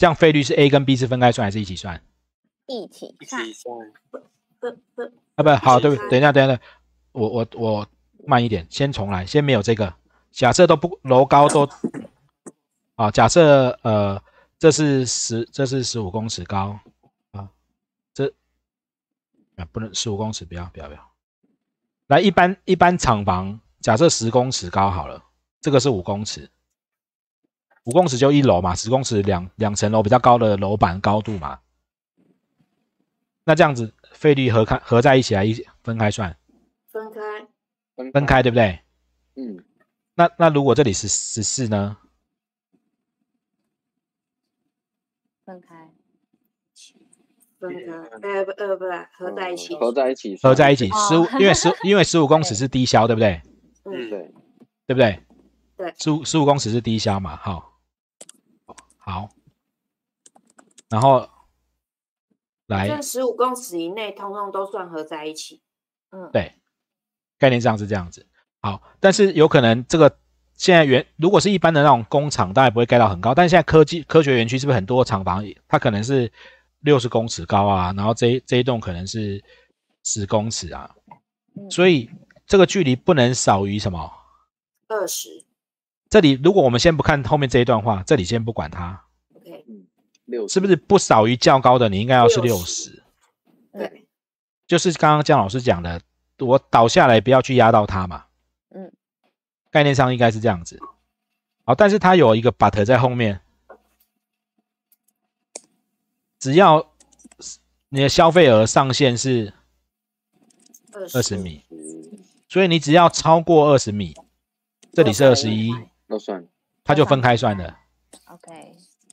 这样费率是 A 跟 B 是分开算还是一起算？一起算。啊，不好，对不等一下，等一下，我我我慢一点，先重来，先没有这个。假设都不楼高都啊，假设呃这是十这是十五公尺高啊，这啊不能十五公尺，不要不要不要。来一般一般厂房，假设十公尺高好了，这个是五公尺。五公尺就一楼嘛，十公尺两两层楼比较高的楼板高度嘛。那这样子费率合开合在一起来一分开算？分开。分开对不对？嗯。那那如果这里十十四呢？分开。分开。不呃不，合在一起。合在一起。合在一起。十五，因为十 因为十五公尺是低消对不对？嗯，对。对不对？对。十五十五公尺是低消嘛？好。好，然后来，这十五公尺以内，通通都算合在一起。嗯，对，概念上是这样子。好，但是有可能这个现在原如果是一般的那种工厂，大概不会盖到很高。但现在科技科学园区是不是很多厂房，它可能是六十公尺高啊，然后这这一栋可能是十公尺啊，所以这个距离不能少于什么二十。这里如果我们先不看后面这一段话，这里先不管它，OK，嗯，六是不是不少于较高的？你应该要是六十，对，就是刚刚江老师讲的，我倒下来不要去压到它嘛，嗯，概念上应该是这样子。好，但是它有一个 but 在后面，只要你的消费额上限是二十米，所以你只要超过二十米，这里是二十一。都算，他就分开算的。OK。